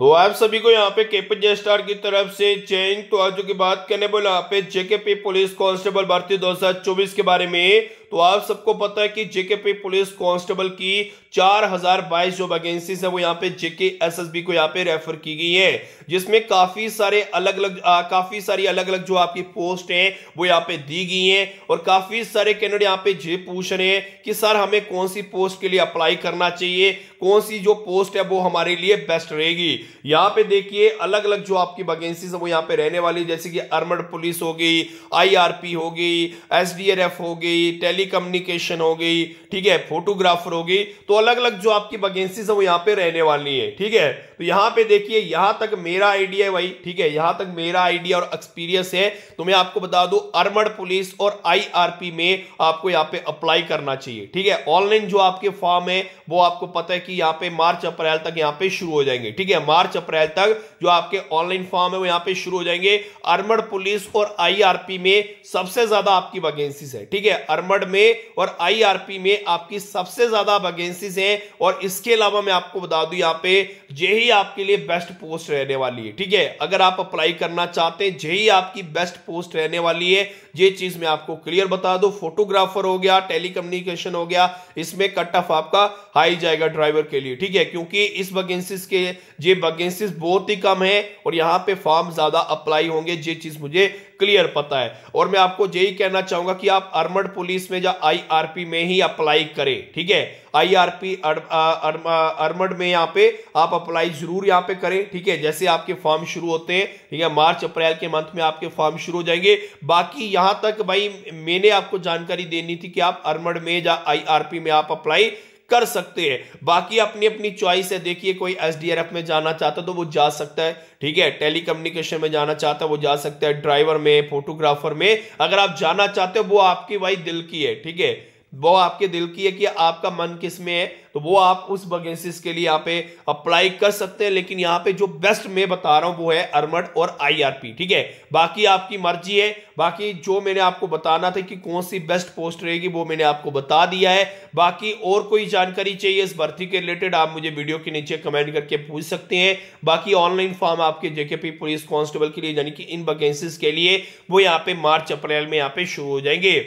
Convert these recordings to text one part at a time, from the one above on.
तो आप सभी को यहाँ पे केपी जे स्टार की तरफ से चेंज तो आज की बात करने बोले यहाँ पे जेकेपी पुलिस कांस्टेबल भारती 2024 के बारे में तो आप सबको पता है कि जेकेपी पुलिस कांस्टेबल की 4022 जो वैकेंसी है वो यहाँ पे जेके एसएसबी को यहाँ पे रेफर की गई है जिसमें काफी सारे अलग अलग काफी सारी अलग अलग जो आपकी पोस्ट है वो यहाँ पे दी गई है और काफी सारे कैंडिडेट यहाँ पे ये पूछ रहे हैं कि सर हमें कौन सी पोस्ट के लिए अप्लाई करना चाहिए कौन सी जो पोस्ट है वो हमारे लिए बेस्ट रहेगी यहां पे देखिए अलग अलग जो आपकी वैकेंसी है वो यहां पे रहने वाली जैसे कि आर्मड पुलिस हो गई आईआरपी हो गई एसडीआरएफ हो गई टेलीकम्युनिकेशन हो गई ठीक है फोटोग्राफर हो गई तो अलग अलग जो आपकी वैकेंसी है वो यहां पर रहने वाली है ठीक है तो यहां पर देखिए यहां तक मेरा आइडिया है भाई ठीक है यहां तक मेरा आइडिया और एक्सपीरियंस है तो मैं आपको बता दू अर्मड पुलिस और आईआरपी में आपको यहां पर अप्लाई करना चाहिए ठीक है ऑनलाइन जो आपके फॉर्म है वो आपको पता है कि यहां पे मार्च अप्रैल तक यहां पे शुरू हो जाएंगे ठीक है मार्च मार्च अप्रैल तक जो आपके ऑनलाइन फॉर्म है वो यहां पे शुरू हो जाएंगे अर्मड पुलिस और आईआरपी में सबसे ज्यादा आपकी वैकेंसीज है ठीक है अर्मड में और आईआरपी में आपकी सबसे ज्यादा वैकेंसीज है और इसके अलावा मैं आपको बता दू यहाँ पे जेही आपके लिए बेस्ट पोस्ट रहने वाली है ठीक है अगर आप अप्लाई करना चाहते हैं जेही आपकी बेस्ट पोस्ट रहने वाली है ये चीज मैं आपको क्लियर बता दू फोटोग्राफर हो गया टेलीकम्युनिकेशन हो गया इसमें कट ऑफ आपका हाई जाएगा ड्राइवर के लिए ठीक है क्योंकि इस वैकेंसीज के ये वैकेंसीज बहुत ही कम है और यहाँ पे फॉर्म ज़्यादा अप्लाई होंगे ये चीज़ मुझे क्लियर पता है और मैं आपको यही कहना चाहूंगा कि आप अर्मड पुलिस में या आईआरपी में ही अप्लाई करें ठीक है आईआरपी अर्मड में यहाँ पे आप अप्लाई जरूर यहाँ पे करें ठीक है जैसे आपके फॉर्म शुरू होते हैं ठीक है मार्च अप्रैल के मंथ में आपके फॉर्म शुरू हो जाएंगे बाकी यहां तक भाई मैंने आपको जानकारी देनी थी कि आप अर्मड में या आई में आप अप्लाई कर सकते हैं बाकी अपनी अपनी चॉइस है देखिए कोई एस में जाना चाहता तो वो जा सकता है ठीक है टेली कम्युनिकेशन में जाना चाहता है वो जा सकता है ड्राइवर में फोटोग्राफर में अगर आप जाना चाहते हो वो आपकी भाई दिल की है ठीक है वो आपके दिल की है कि आपका मन किस में है तो वो आप उस वैकेंसीज के लिए यहाँ पे अप्लाई कर सकते हैं लेकिन यहाँ पे जो बेस्ट मैं बता रहा हूँ वो है अरमट और आईआरपी ठीक है बाकी आपकी मर्जी है बाकी जो मैंने आपको बताना था कि कौन सी बेस्ट पोस्ट रहेगी वो मैंने आपको बता दिया है बाकी और कोई जानकारी चाहिए इस भर्ती के रिलेटेड आप मुझे वीडियो के नीचे कमेंट करके पूछ सकते हैं बाकी ऑनलाइन फॉर्म आपके जेके पुलिस कॉन्स्टेबल के लिए यानी कि इन वैकेंसीज के लिए वो यहाँ पे मार्च अप्रैल में यहाँ पे शुरू हो जाएंगे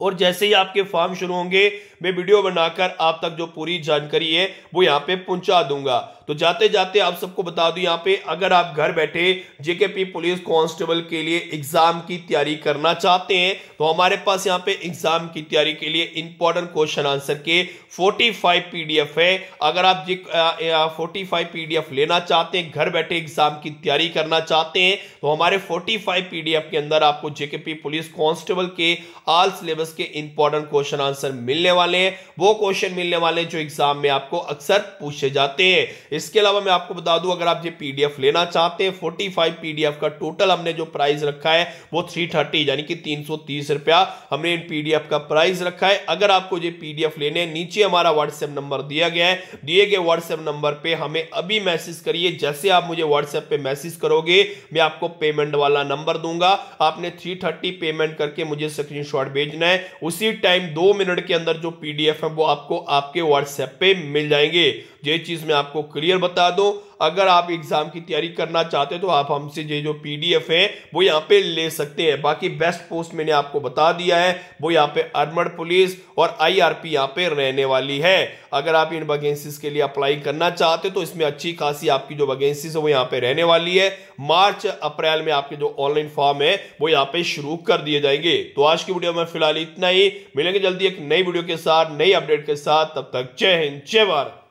और जैसे ही आपके फॉर्म शुरू होंगे मैं वीडियो बनाकर आप तक जो पूरी जानकारी है वो यहाँ पे पहुंचा दूंगा तो जाते जाते आप सबको बता दूं यहाँ पे अगर आप घर बैठे जेकेपी पुलिस कांस्टेबल के लिए एग्जाम की तैयारी करना चाहते हैं तो हमारे पास यहाँ पे एग्जाम की तैयारी के लिए इंपॉर्टेंट क्वेश्चन आंसर के 45 पीडीएफ है अगर आप जे फोर्टी पीडीएफ लेना चाहते हैं घर बैठे एग्जाम की तैयारी करना चाहते हैं तो हमारे फोर्टी पीडीएफ के अंदर आपको जेके पुलिस कॉन्स्टेबल के आल सिलेबस सिलेबस के इंपॉर्टेंट क्वेश्चन आंसर मिलने वाले हैं वो क्वेश्चन मिलने वाले हैं जो एग्जाम में आपको अक्सर पूछे जाते हैं इसके अलावा मैं आपको बता दूं अगर आप ये पीडीएफ लेना चाहते हैं फोर्टी फाइव पीडीएफ का टोटल हमने जो प्राइस रखा है वो थ्री थर्टी यानी कि तीन सौ तीस रुपया हमने इन पीडीएफ का प्राइस रखा है अगर आपको ये पीडीएफ लेने हैं नीचे हमारा व्हाट्सएप नंबर दिया गया है दिए गए व्हाट्सएप नंबर पर हमें अभी मैसेज करिए जैसे आप मुझे व्हाट्सएप पर मैसेज करोगे मैं आपको पेमेंट वाला नंबर दूंगा आपने थ्री पेमेंट करके मुझे स्क्रीन भेजना है उसी टाइम दो मिनट के अंदर जो पीडीएफ है वो आपको आपके व्हाट्सएप पे मिल जाएंगे ये चीज मैं आपको क्लियर बता दूं अगर आप एग्जाम की तैयारी करना चाहते हो तो आप हमसे ये जो पीडीएफ है वो यहाँ पे ले सकते हैं बाकी बेस्ट पोस्ट मैंने आपको बता दिया है वो यहाँ पे अर्मड पुलिस और आईआरपी यहाँ पे रहने वाली है अगर आप इन वैकेंसीज के लिए अप्लाई करना चाहते हो तो इसमें अच्छी खासी आपकी जो वैकेंसीज है वो यहाँ पे रहने वाली है मार्च अप्रैल में आपके जो ऑनलाइन फॉर्म है वो यहाँ पे शुरू कर दिए जाएंगे तो आज की वीडियो में फिलहाल इतना ही मिलेंगे जल्दी एक नई वीडियो के साथ नई अपडेट के साथ तब तक जय हिंद जय भारत